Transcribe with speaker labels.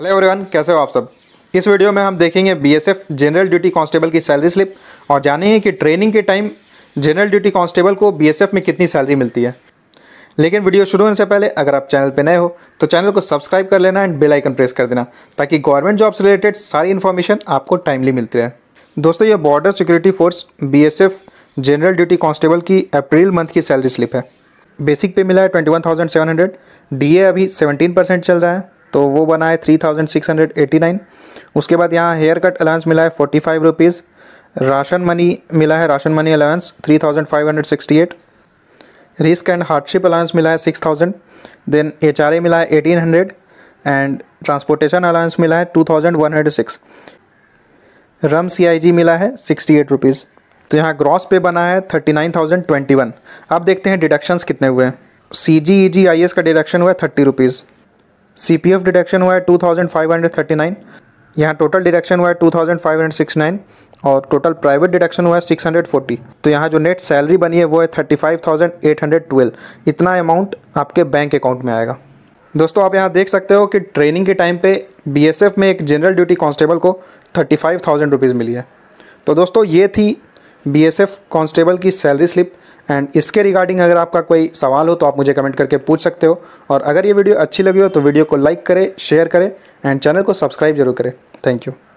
Speaker 1: hello everyone कैसे हो आप सब इस वीडियो में हम देखेंगे बीएसएफ जनरल ड्यूटी कांस्टेबल की सैलरी स्लिप और जानेंगे कि ट्रेनिंग के टाइम जनरल ड्यूटी कांस्टेबल को बीएसएफ में कितनी सैलरी मिलती है लेकिन वीडियो शुरू होने से पहले अगर आप चैनल पर नए हो तो चैनल को सब्सक्राइब कर लेना एंड बेलाइकन प्रेस कर देना ताकि गवर्नमेंट जॉब से रिलेटेड सारी इन्फॉर्मेशन आपको टाइमली मिलती रहे दोस्तों ये border security force B general duty constable की अप्रैल मंथ की सैलरी स्लिप है बेसिक पे मिला है twenty one thousand seven hundred D अभी सेवनटीन परसेंट चल रहा है तो वो बना है three thousand six hundred eighty nine उसके बाद यहाँ हेयर कट अलाउंस मिला है forty five rupees ration money मिला है ration money allowance three thousand five hundred sixty eight risk and hardship allowance मिला है six thousand then H R A मिला है eighteen hundred and transportation allowance मिला है two thousand one hundred six rum C I G मिला है sixty eight rupees तो यहाँ ग्रॉस पे बना है thirty nine thousand twenty one अब देखते हैं डिडक्शंस कितने हुए हैं सी जी ई जी आई एस का डिडक्शन हुआ है thirty rupees C P F deduction हुआ है two thousand five hundred thirty nine यहाँ टोटल डिडक्शन हुआ है two thousand five hundred six nine और टोटल प्राइवेट डिडक्शन हुआ है सिक्स हंड्रेड फोर्टी तो यहाँ जो नेट सैलरी बनी है वो है thirty five thousand eight hundred twelve इतना अमाउंट आपके बैंक अकाउंट में आएगा दोस्तों आप यहाँ देख सकते हो कि ट्रेनिंग के टाइम पे बीएसएफ में एक जनरल ड्यूटी कांस्टेबल को थर्टी फाइव थाउजेंड रुपीज़ मिली है तो दोस्तों ये थी बी एफ कांस्टेबल की सैलरी स्लिप एंड इसके रिगार्डिंग अगर आपका कोई सवाल हो तो आप मुझे कमेंट करके पूछ सकते हो और अगर ये वीडियो अच्छी लगी हो तो वीडियो को लाइक करें शेयर करें एंड चैनल को सब्सक्राइब जरूर करें थैंक यू